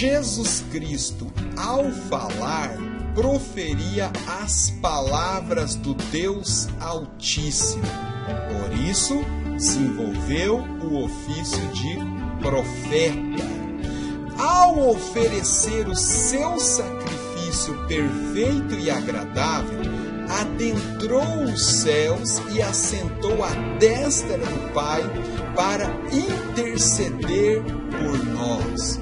Jesus Cristo, ao falar, proferia as palavras do Deus Altíssimo. Por isso, se envolveu o ofício de profeta. Ao oferecer o seu sacrifício perfeito e agradável, adentrou os céus e assentou à destra do Pai para interceder por nós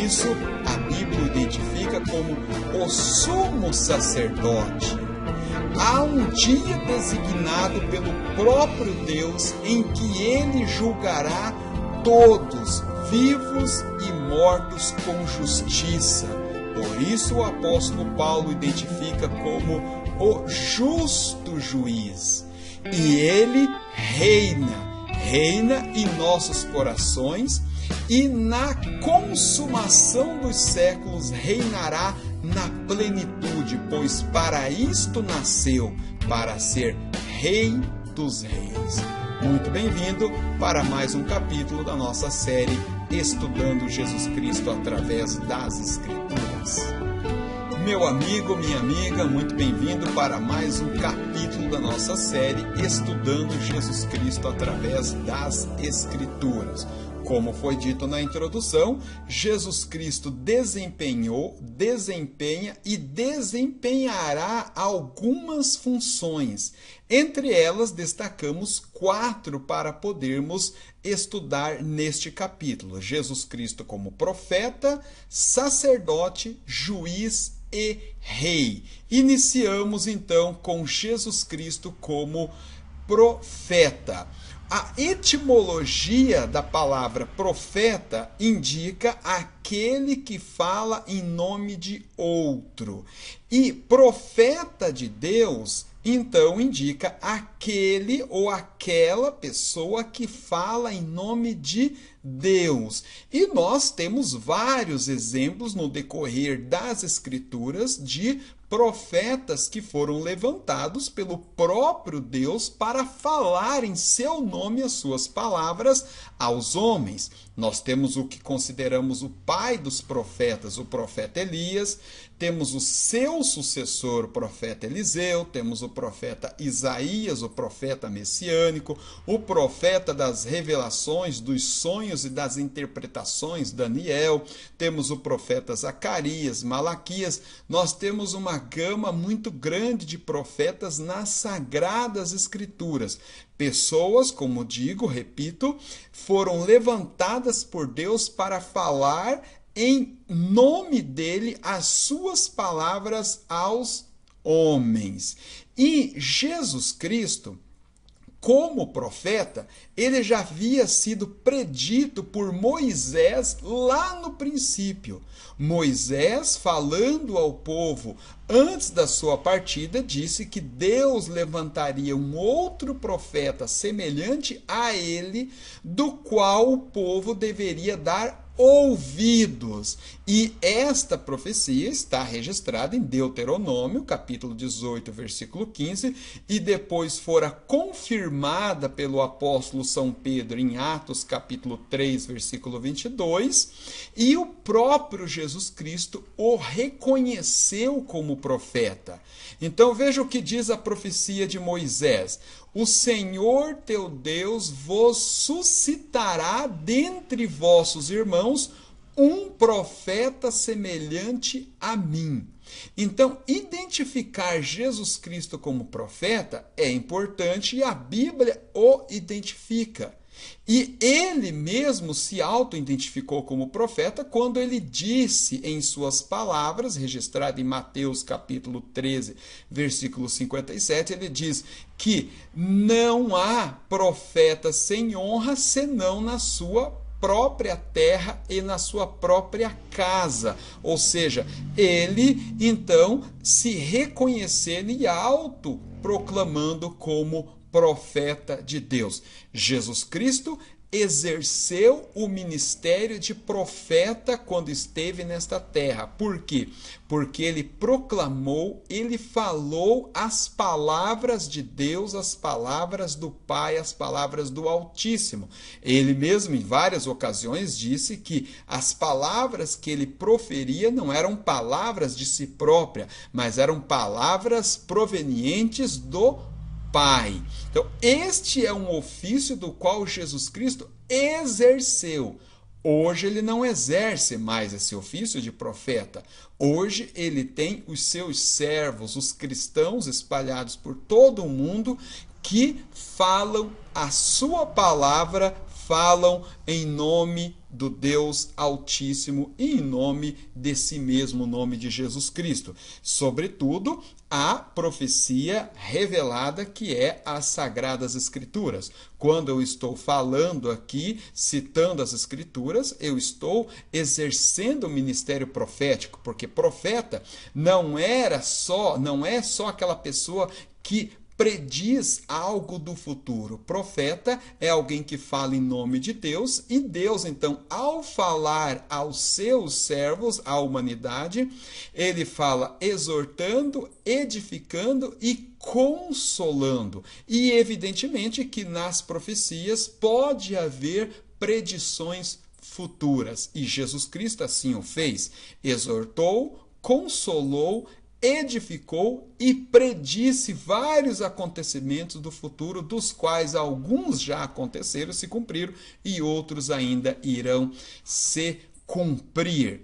isso a Bíblia identifica como o sumo sacerdote. Há um dia designado pelo próprio Deus em que ele julgará todos, vivos e mortos, com justiça. Por isso o apóstolo Paulo identifica como o justo juiz. E ele reina, reina em nossos corações e na consumação dos séculos reinará na plenitude, pois para isto nasceu, para ser Rei dos Reis. Muito bem-vindo para mais um capítulo da nossa série Estudando Jesus Cristo através das Escrituras. Meu amigo, minha amiga, muito bem-vindo para mais um capítulo da nossa série Estudando Jesus Cristo através das Escrituras. Como foi dito na introdução, Jesus Cristo desempenhou, desempenha e desempenhará algumas funções. Entre elas, destacamos quatro para podermos estudar neste capítulo: Jesus Cristo como profeta, sacerdote, juiz e rei. Iniciamos então com Jesus Cristo como profeta. A etimologia da palavra profeta indica aquele que fala em nome de outro. E profeta de Deus, então, indica aquele ou aquela pessoa que fala em nome de Deus Deus. E nós temos vários exemplos no decorrer das Escrituras de profetas que foram levantados pelo próprio Deus para falar em seu nome as suas palavras aos homens. Nós temos o que consideramos o pai dos profetas, o profeta Elias, temos o seu sucessor, o profeta Eliseu, temos o profeta Isaías, o profeta messiânico, o profeta das revelações dos sonhos sonhos e das interpretações, Daniel, temos o profeta Zacarias, Malaquias, nós temos uma gama muito grande de profetas nas sagradas escrituras. Pessoas, como digo, repito, foram levantadas por Deus para falar em nome dele as suas palavras aos homens. E Jesus Cristo, como profeta, ele já havia sido predito por Moisés lá no princípio. Moisés, falando ao povo antes da sua partida, disse que Deus levantaria um outro profeta semelhante a ele, do qual o povo deveria dar ouvidos. E esta profecia está registrada em Deuteronômio, capítulo 18, versículo 15, e depois fora confirmada pelo apóstolo São Pedro em Atos, capítulo 3, versículo 22, e o próprio Jesus Cristo o reconheceu como profeta. Então veja o que diz a profecia de Moisés: o Senhor teu Deus vos suscitará dentre vossos irmãos um profeta semelhante a mim. Então, identificar Jesus Cristo como profeta é importante e a Bíblia o identifica. E ele mesmo se auto-identificou como profeta quando ele disse em suas palavras, registrado em Mateus capítulo 13, versículo 57, ele diz que não há profeta sem honra senão na sua própria terra e na sua própria casa. Ou seja, ele então se reconhecendo e auto proclamando como profeta de Deus. Jesus Cristo exerceu o ministério de profeta quando esteve nesta terra. Por quê? Porque ele proclamou, ele falou as palavras de Deus, as palavras do Pai, as palavras do Altíssimo. Ele mesmo, em várias ocasiões, disse que as palavras que ele proferia não eram palavras de si própria, mas eram palavras provenientes do Pai. Então, este é um ofício do qual Jesus Cristo exerceu. Hoje ele não exerce mais esse ofício de profeta. Hoje ele tem os seus servos, os cristãos espalhados por todo o mundo, que falam a sua palavra falam em nome do Deus Altíssimo e em nome desse mesmo nome de Jesus Cristo. Sobretudo, a profecia revelada que é as Sagradas Escrituras. Quando eu estou falando aqui, citando as Escrituras, eu estou exercendo o ministério profético, porque profeta não era só, não é só aquela pessoa que prediz algo do futuro. Profeta é alguém que fala em nome de Deus e Deus, então, ao falar aos seus servos, à humanidade, ele fala exortando, edificando e consolando. E evidentemente que nas profecias pode haver predições futuras e Jesus Cristo assim o fez, exortou, consolou edificou e predisse vários acontecimentos do futuro, dos quais alguns já aconteceram, se cumpriram, e outros ainda irão se cumprir.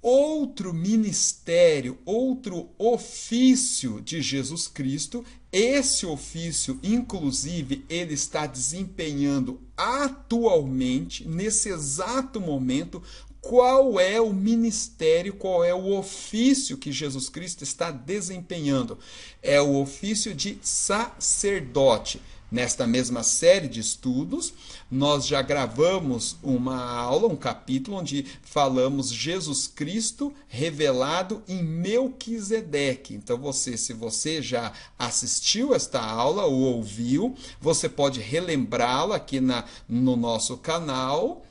Outro ministério, outro ofício de Jesus Cristo, esse ofício, inclusive, ele está desempenhando atualmente, nesse exato momento, qual é o ministério, qual é o ofício que Jesus Cristo está desempenhando. É o ofício de sacerdote. Nesta mesma série de estudos, nós já gravamos uma aula, um capítulo onde falamos Jesus Cristo revelado em Melquisedeque. Então você, se você já assistiu esta aula ou ouviu, você pode relembrá-la aqui na, no nosso canal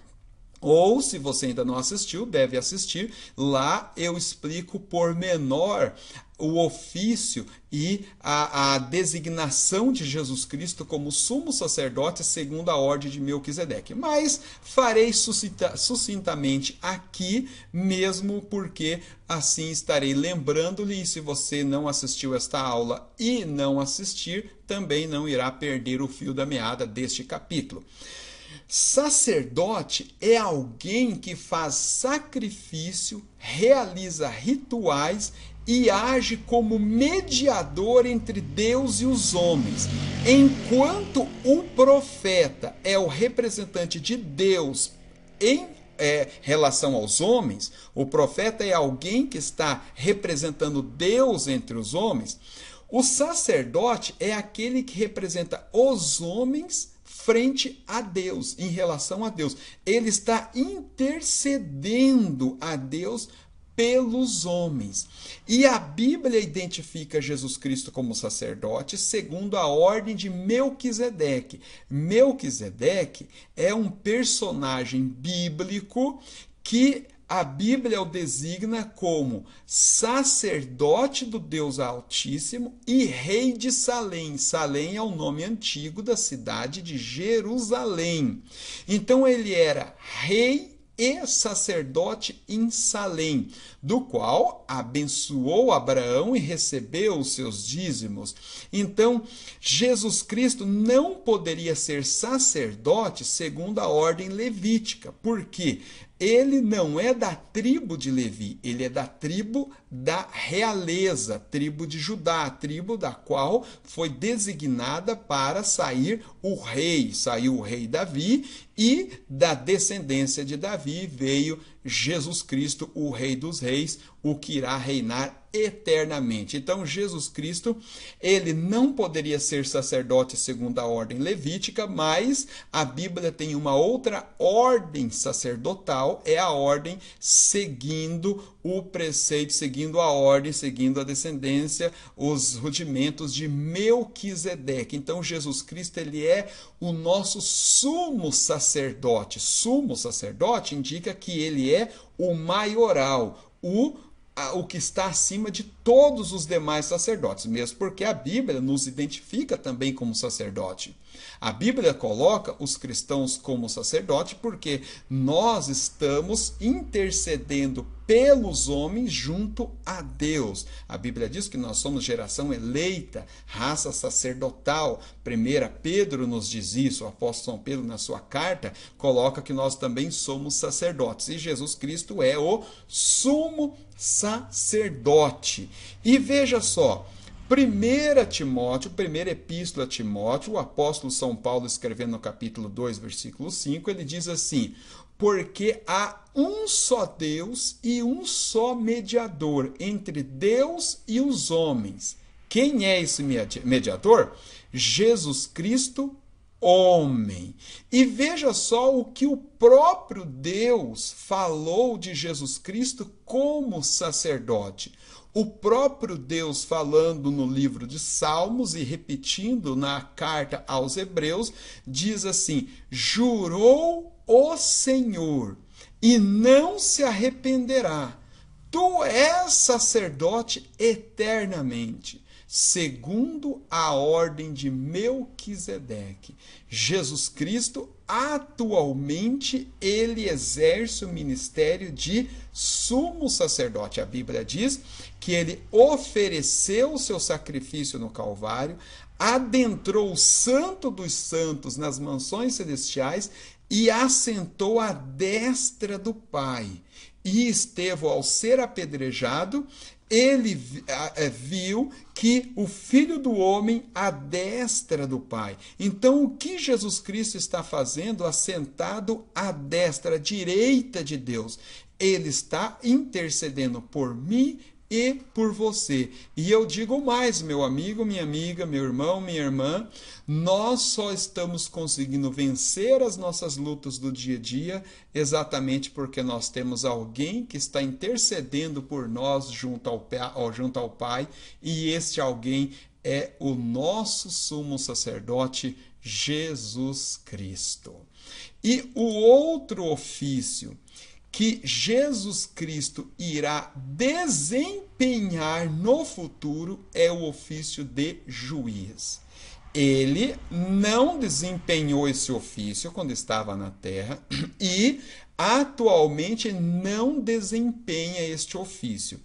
ou, se você ainda não assistiu, deve assistir. Lá eu explico por menor o ofício e a, a, designação de Jesus Cristo como sumo sacerdote segundo a ordem de Melquisedeque. Mas farei suscita, sucintamente aqui, mesmo porque assim estarei lembrando-lhe, e se você não assistiu esta aula e não assistir, também não irá perder o fio da meada deste capítulo. Sacerdote é alguém que faz sacrifício, realiza rituais e age como mediador entre Deus e os homens, enquanto o profeta é o representante de Deus em é, relação aos homens, o profeta é alguém que está representando Deus entre os homens. O sacerdote é aquele que representa os homens frente a Deus, em relação a Deus. Ele está intercedendo a Deus pelos homens. E a Bíblia identifica Jesus Cristo como sacerdote segundo a ordem de Melquisedeque. Melquisedeque é um personagem bíblico que a Bíblia o designa como sacerdote do Deus Altíssimo e rei de Salém. Salém é o nome antigo da cidade de Jerusalém. Então ele era rei e sacerdote em Salém, do qual abençoou Abraão e recebeu os seus dízimos. Então, Jesus Cristo não poderia ser sacerdote segundo a ordem levítica, porque ele não é da tribo de Levi, ele é da tribo da realeza, tribo de Judá, tribo da qual foi designada para sair o rei. Saiu o rei Davi e da descendência de Davi veio Jesus Cristo, o Rei dos Reis, o que irá reinar eternamente. Então, Jesus Cristo, ele não poderia ser sacerdote segundo a ordem levítica, mas a Bíblia tem uma outra ordem sacerdotal, é a ordem seguindo o preceito, seguindo a ordem, seguindo a descendência, os rudimentos de Melquisedeque. Então Jesus Cristo ele é o nosso sumo sacerdote. Sumo sacerdote indica que ele é o maioral, o o que está acima de todos os demais sacerdotes, mesmo porque a Bíblia nos identifica também como sacerdote. A Bíblia coloca os cristãos como sacerdote porque nós estamos intercedendo pelos homens junto a Deus. A Bíblia diz que nós somos geração eleita, raça sacerdotal. 1 Pedro nos diz isso, o apóstolo São Pedro, na sua carta, coloca que nós também somos sacerdotes e Jesus Cristo é o sumo sacerdote. E veja só, 1 Timóteo, primeira epístola a Timóteo, o apóstolo São Paulo escrevendo no capítulo 2, versículo 5, ele diz assim: Porque há um só Deus e um só mediador entre Deus e os homens. Quem é esse mediador? Jesus Cristo, homem. E veja só o que o próprio Deus falou de Jesus Cristo como sacerdote. O próprio Deus falando no livro de Salmos e repetindo na carta aos Hebreus, diz assim: Jurou o Senhor e não se arrependerá. Tu és sacerdote eternamente segundo a ordem de Melquisedeque. Jesus Cristo, atualmente, ele exerce o ministério de sumo sacerdote. A Bíblia diz que ele ofereceu o seu sacrifício no Calvário, adentrou o santo dos santos nas mansões celestiais e assentou à destra do Pai. E Estevão, ao ser apedrejado, ele é, viu que o filho do homem destra do Pai. Então, o que Jesus Cristo está fazendo assentado à destra, à direita de Deus? Ele está intercedendo por mim e por você. E eu digo mais, meu amigo, minha amiga, meu irmão, minha irmã, nós só estamos conseguindo vencer as nossas lutas do dia a dia exatamente porque nós temos alguém que está intercedendo por nós junto ao, junto ao Pai, e este alguém é o nosso sumo sacerdote, Jesus Cristo. E o outro ofício que Jesus Cristo irá desempenhar no futuro é o ofício de juiz. Ele não desempenhou esse ofício quando estava na terra e atualmente não desempenha este ofício.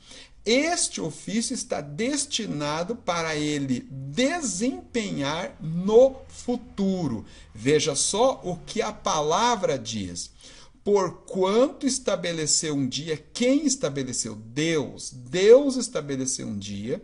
Este ofício está destinado para ele desempenhar no futuro. Veja só o que a palavra diz. Porquanto estabeleceu um dia, quem estabeleceu? Deus. Deus estabeleceu um dia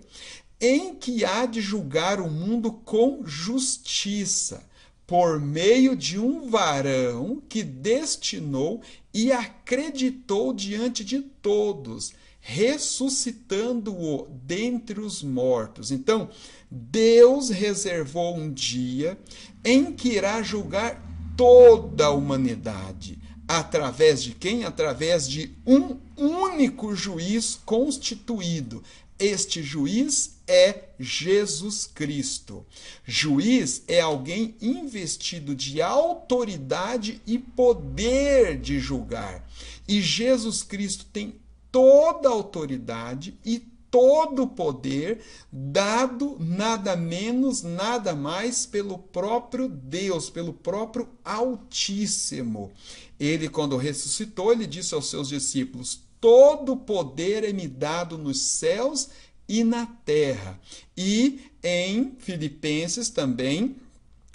em que há de julgar o mundo com justiça, por meio de um varão que destinou e acreditou diante de todos, ressuscitando-o dentre os mortos. Então, Deus reservou um dia em que irá julgar toda a humanidade Através de quem? Através de um único juiz constituído. Este juiz é Jesus Cristo. Juiz é alguém investido de autoridade e poder de julgar. E Jesus Cristo tem toda a autoridade e todo o poder dado nada menos, nada mais pelo próprio Deus, pelo próprio Altíssimo. Ele, quando ressuscitou, ele disse aos seus discípulos: Todo o poder é me dado nos céus e na terra. E em Filipenses também,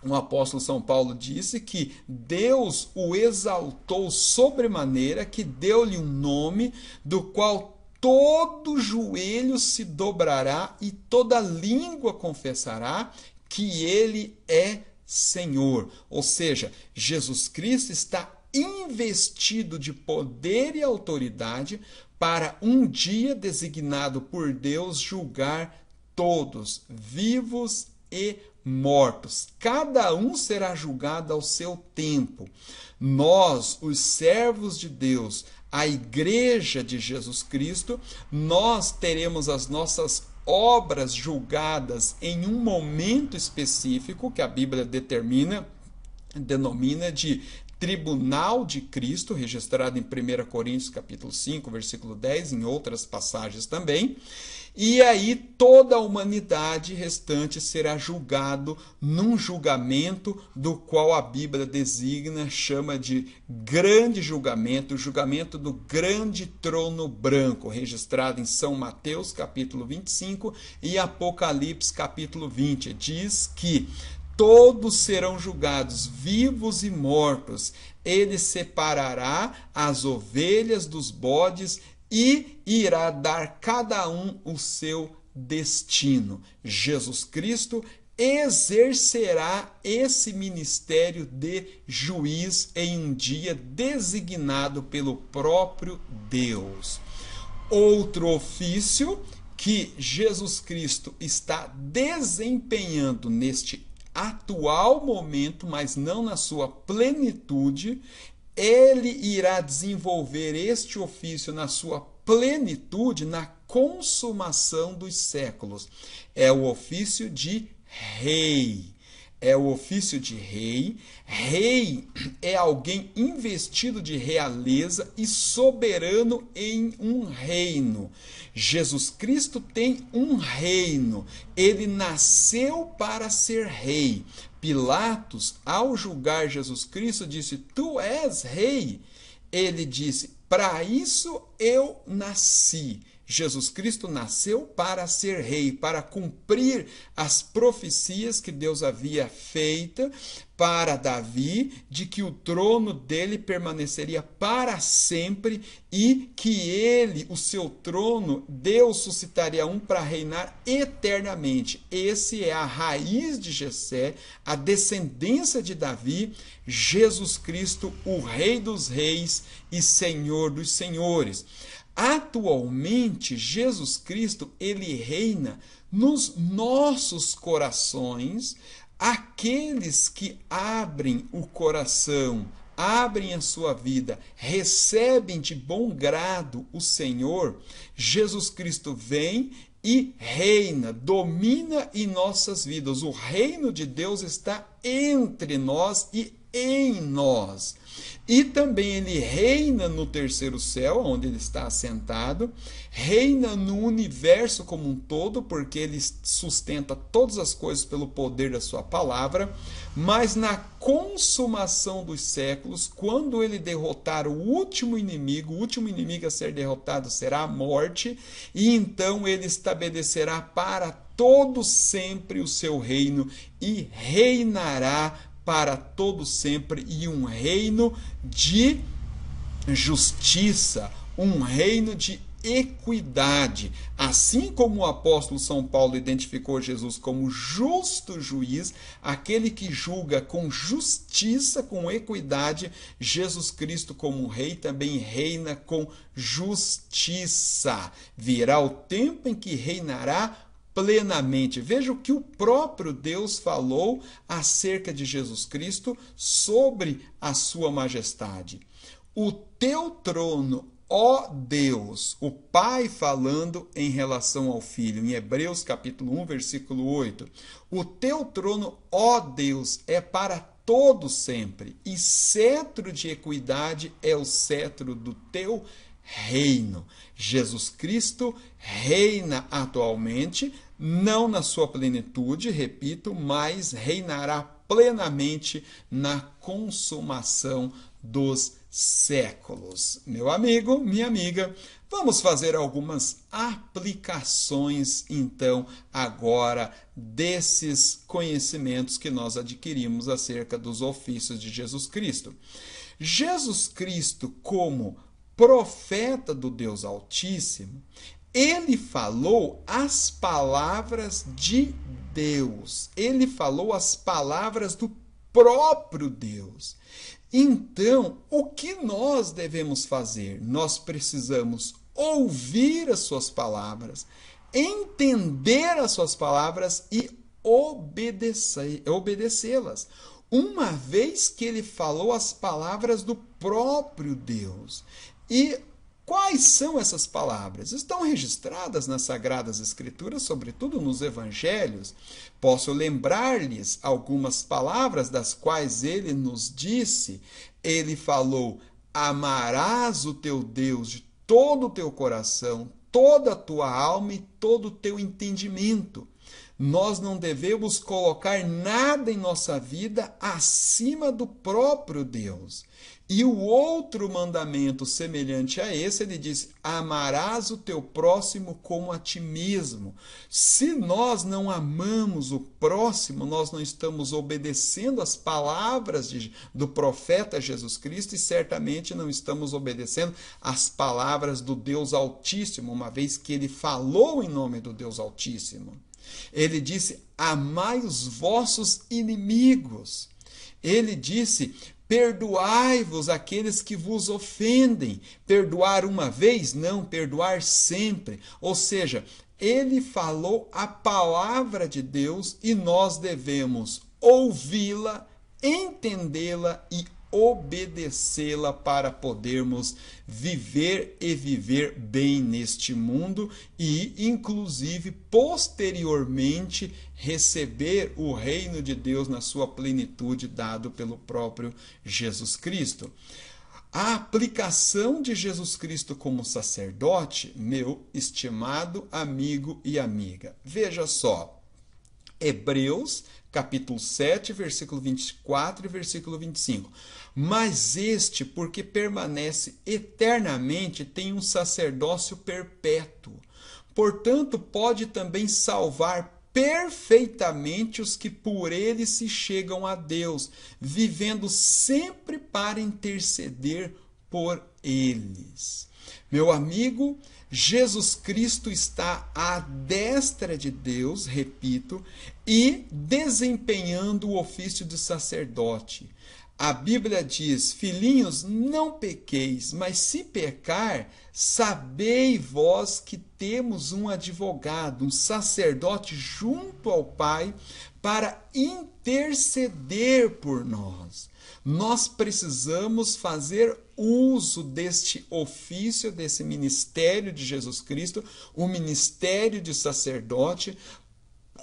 o apóstolo São Paulo disse que Deus o exaltou sobremaneira, que deu-lhe um nome do qual todo joelho se dobrará e toda língua confessará que ele é Senhor. Ou seja, Jesus Cristo está investido de poder e autoridade para um dia designado por Deus julgar todos, vivos e mortos. Cada um será julgado ao seu tempo. Nós, os servos de Deus, a Igreja de Jesus Cristo, nós teremos as nossas obras julgadas em um momento específico que a Bíblia determina, denomina de tribunal de Cristo, registrado em 1 Coríntios capítulo 5, versículo 10, em outras passagens também e aí toda a humanidade restante será julgado num julgamento do qual a Bíblia designa, chama de grande julgamento, o julgamento do grande trono branco, registrado em São Mateus, capítulo 25 e Apocalipse, capítulo 20. Diz que todos serão julgados, vivos e mortos. Ele separará as ovelhas dos bodes e irá dar cada um o seu destino. Jesus Cristo exercerá esse ministério de juiz em um dia designado pelo próprio Deus. Outro ofício que Jesus Cristo está desempenhando neste atual momento, mas não na sua plenitude, ele irá desenvolver este ofício na sua plenitude, na consumação dos séculos. É o ofício de rei. É o ofício de rei. Rei é alguém investido de realeza e soberano em um reino. Jesus Cristo tem um reino. Ele nasceu para ser rei. Pilatos, ao julgar Jesus Cristo, disse: Tu és rei. Ele disse: Para isso eu nasci Jesus Cristo nasceu para ser rei, para cumprir as profecias que Deus havia feita para Davi, de que o trono dele permaneceria para sempre e que ele, o seu trono, Deus suscitaria um para reinar eternamente. Esse é a raiz de Jessé, a descendência de Davi, Jesus Cristo, o rei dos reis e senhor dos senhores. Atualmente, Jesus Cristo, ele reina nos nossos corações, aqueles que abrem o coração, abrem a sua vida, recebem de bom grado o Senhor, Jesus Cristo vem e reina, domina em nossas vidas. O reino de Deus está entre nós e em nós. E também ele reina no terceiro céu, onde ele está assentado, reina no universo como um todo, porque ele sustenta todas as coisas pelo poder da sua palavra, mas na consumação dos séculos, quando ele derrotar o último inimigo, o último inimigo a ser derrotado será a morte, e então ele estabelecerá para todo sempre o seu reino e reinará para todo sempre e um reino de justiça, um reino de equidade. Assim como o apóstolo São Paulo identificou Jesus como justo juiz, aquele que julga com justiça, com equidade, Jesus Cristo, como rei, também reina com justiça. Virá o tempo em que reinará plenamente. Veja o que o próprio Deus falou acerca de Jesus Cristo sobre a sua majestade. O teu trono, ó Deus, o Pai falando em relação ao Filho, em Hebreus capítulo 1, versículo 8. O teu trono, ó Deus, é para todo sempre, e cetro de equidade é o cetro do teu reino. Jesus Cristo reina atualmente não na sua plenitude, repito, mas reinará plenamente na consumação dos séculos. Meu amigo, minha amiga, vamos fazer algumas aplicações então agora desses conhecimentos que nós adquirimos acerca dos ofícios de Jesus Cristo. Jesus Cristo como profeta do Deus Altíssimo, ele falou as palavras de Deus. Ele falou as palavras do próprio Deus. Então, o que nós devemos fazer? Nós precisamos ouvir as suas palavras, entender as suas palavras e obedecê-las. Uma vez que ele falou as palavras do próprio Deus. E Quais são essas palavras? Estão registradas nas Sagradas Escrituras, sobretudo nos Evangelhos. Posso lembrar-lhes algumas palavras das quais ele nos disse. Ele falou: Amarás o teu Deus de todo o teu coração, toda a tua alma e todo o teu entendimento. Nós não devemos colocar nada em nossa vida acima do próprio Deus. E o outro mandamento semelhante a esse, ele diz: Amarás o teu próximo como a ti mesmo. Se nós não amamos o próximo, nós não estamos obedecendo as palavras de, do profeta Jesus Cristo e certamente não estamos obedecendo as palavras do Deus Altíssimo, uma vez que ele falou em nome do Deus Altíssimo. Ele disse: Amai os vossos inimigos. Ele disse: Perdoai-vos aqueles que vos ofendem. Perdoar uma vez? Não, perdoar sempre. Ou seja, ele falou a palavra de Deus e nós devemos ouvi-la, entendê-la e obedecê-la para podermos viver e viver bem neste mundo e, inclusive, posteriormente receber o reino de Deus na sua plenitude dado pelo próprio Jesus Cristo. A aplicação de Jesus Cristo como sacerdote, meu estimado amigo e amiga. Veja só. Hebreus, capítulo 7, versículo 24 e versículo 25. Mas este, porque permanece eternamente, tem um sacerdócio perpétuo. Portanto, pode também salvar perfeitamente os que por ele se chegam a Deus, vivendo sempre para interceder por eles. Meu amigo, Jesus Cristo está à destra de Deus, repito, e desempenhando o ofício de sacerdote. A Bíblia diz: Filhinhos, não pequeis, mas se pecar, sabei vós que temos um advogado, um sacerdote junto ao Pai, para interceder por nós. Nós precisamos fazer uso deste ofício, desse ministério de Jesus Cristo, o ministério de sacerdote,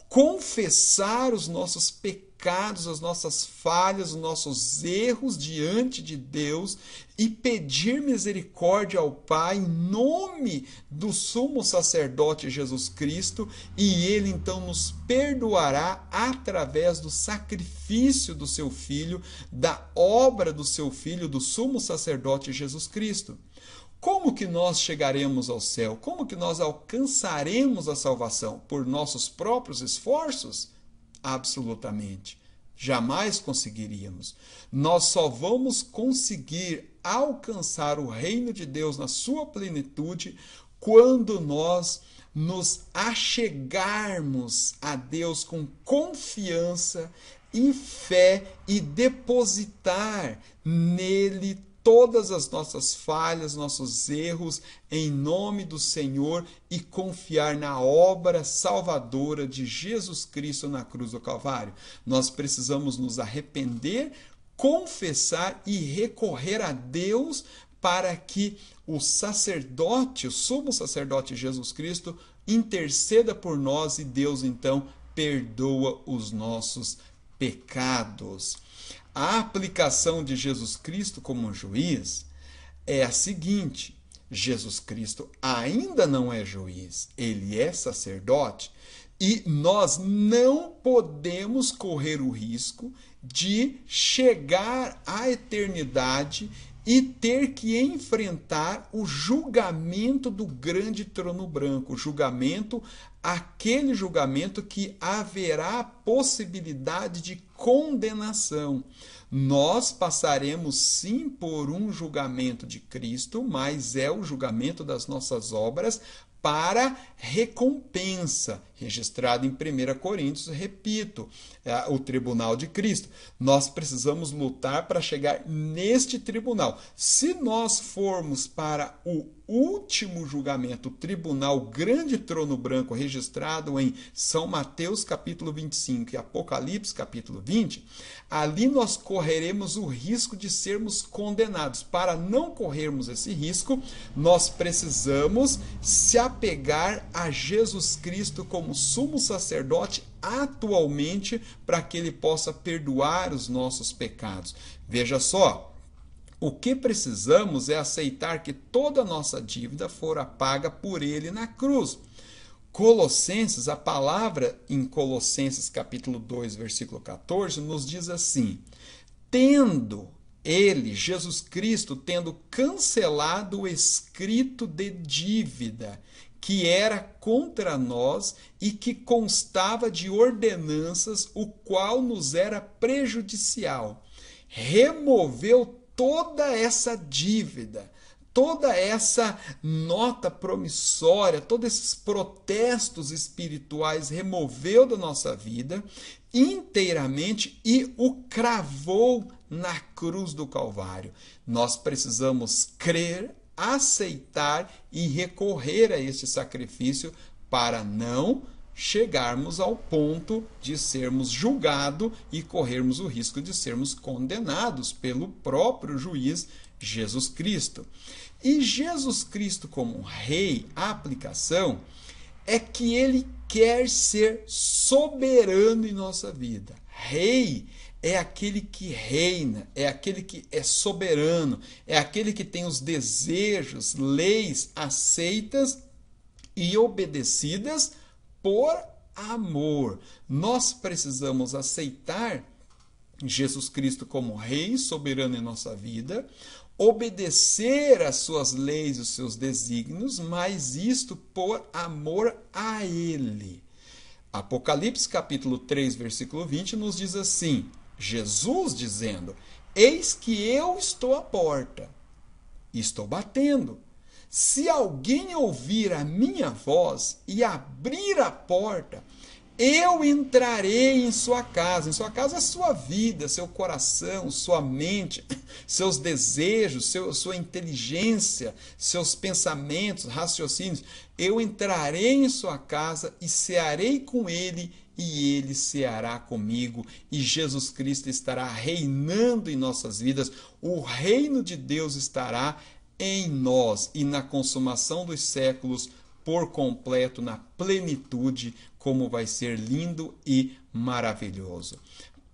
confessar os nossos pecados pecados, as nossas falhas, os nossos erros diante de Deus e pedir misericórdia ao Pai em nome do sumo sacerdote Jesus Cristo, e ele então nos perdoará através do sacrifício do seu filho, da obra do seu filho, do sumo sacerdote Jesus Cristo. Como que nós chegaremos ao céu? Como que nós alcançaremos a salvação? Por nossos próprios esforços? Absolutamente. Jamais conseguiríamos. Nós só vamos conseguir alcançar o reino de Deus na sua plenitude quando nós nos achegarmos a Deus com confiança e fé e depositar nele todas as nossas falhas, nossos erros, em nome do Senhor e confiar na obra salvadora de Jesus Cristo na cruz do Calvário. Nós precisamos nos arrepender, confessar e recorrer a Deus para que o sacerdote, o sumo sacerdote Jesus Cristo, interceda por nós e Deus então perdoa os nossos pecados. A aplicação de Jesus Cristo como juiz é a seguinte: Jesus Cristo ainda não é juiz, ele é sacerdote e nós não podemos correr o risco de chegar à eternidade e ter que enfrentar o julgamento do grande trono branco, julgamento, aquele julgamento que haverá possibilidade de condenação. Nós passaremos sim por um julgamento de Cristo, mas é o julgamento das nossas obras para recompensa, registrado em 1 Coríntios, repito, é o tribunal de Cristo. Nós precisamos lutar para chegar neste tribunal. Se nós formos para o último julgamento, o tribunal, grande trono branco registrado em São Mateus capítulo 25 e Apocalipse capítulo 20, ali nós correremos o risco de sermos condenados. Para não corrermos esse risco, nós precisamos se apegar a Jesus Cristo como sumo sacerdote atualmente para que ele possa perdoar os nossos pecados. Veja só, o que precisamos é aceitar que toda a nossa dívida fora paga por ele na cruz. Colossenses, a palavra em Colossenses capítulo 2, versículo 14, nos diz assim: Tendo ele, Jesus Cristo, tendo cancelado o escrito de dívida que era contra nós e que constava de ordenanças, o qual nos era prejudicial, removeu toda essa dívida, toda essa nota promissória, todos esses protestos espirituais removeu da nossa vida inteiramente e o cravou na cruz do Calvário. Nós precisamos crer, aceitar e recorrer a este sacrifício para não chegarmos ao ponto de sermos julgados e corrermos o risco de sermos condenados pelo próprio juiz Jesus Cristo. E Jesus Cristo, como rei, a aplicação é que ele quer ser soberano em nossa vida. Rei é aquele que reina, é aquele que é soberano, é aquele que tem os desejos, leis aceitas e obedecidas por amor. Nós precisamos aceitar Jesus Cristo como Rei soberano em nossa vida, obedecer às suas leis e os seus desígnios, mas isto por amor a Ele. Apocalipse capítulo 3, versículo 20 nos diz assim: Jesus dizendo: Eis que eu estou à porta, estou batendo. Se alguém ouvir a minha voz e abrir a porta, eu entrarei em sua casa. Em sua casa é sua vida, seu coração, sua mente, seus desejos, seu, sua inteligência, seus pensamentos, raciocínios. Eu entrarei em sua casa e cearei com ele e ele ceará comigo. E Jesus Cristo estará reinando em nossas vidas. O reino de Deus estará em nós e na consumação dos séculos por completo, na plenitude, como vai ser lindo e maravilhoso.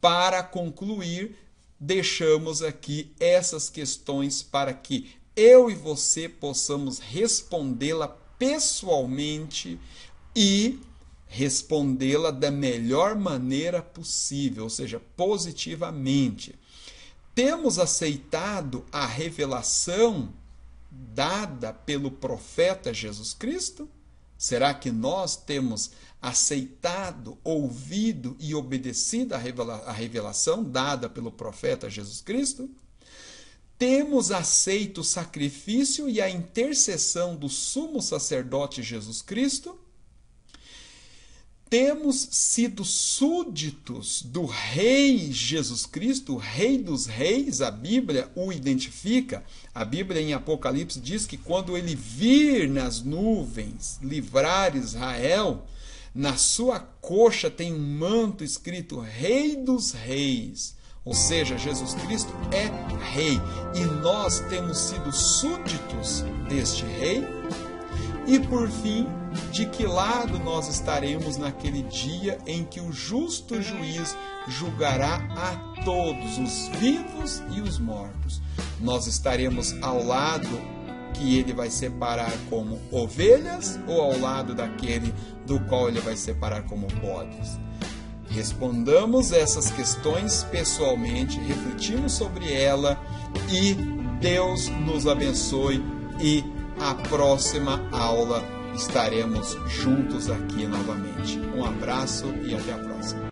Para concluir, deixamos aqui essas questões para que eu e você possamos respondê-la pessoalmente e respondê-la da melhor maneira possível, ou seja, positivamente. Temos aceitado a revelação dada pelo profeta Jesus Cristo? Será que nós temos aceitado, ouvido e obedecido à revelação dada pelo profeta Jesus Cristo? Temos aceito o sacrifício e a intercessão do sumo sacerdote Jesus Cristo? temos sido súditos do Rei Jesus Cristo, o Rei dos Reis, a Bíblia o identifica. A Bíblia em Apocalipse diz que quando ele vir nas nuvens livrar Israel, na sua coxa tem um manto escrito Rei dos Reis. Ou seja, Jesus Cristo é Rei e nós temos sido súditos deste Rei e por fim, de que lado nós estaremos naquele dia em que o justo juiz julgará a todos, os vivos e os mortos? Nós estaremos ao lado que ele vai separar como ovelhas ou ao lado daquele do qual ele vai separar como bodes? Respondamos essas questões pessoalmente, refletimos sobre ela e Deus nos abençoe e a próxima aula estaremos juntos aqui novamente. Um abraço e até a próxima.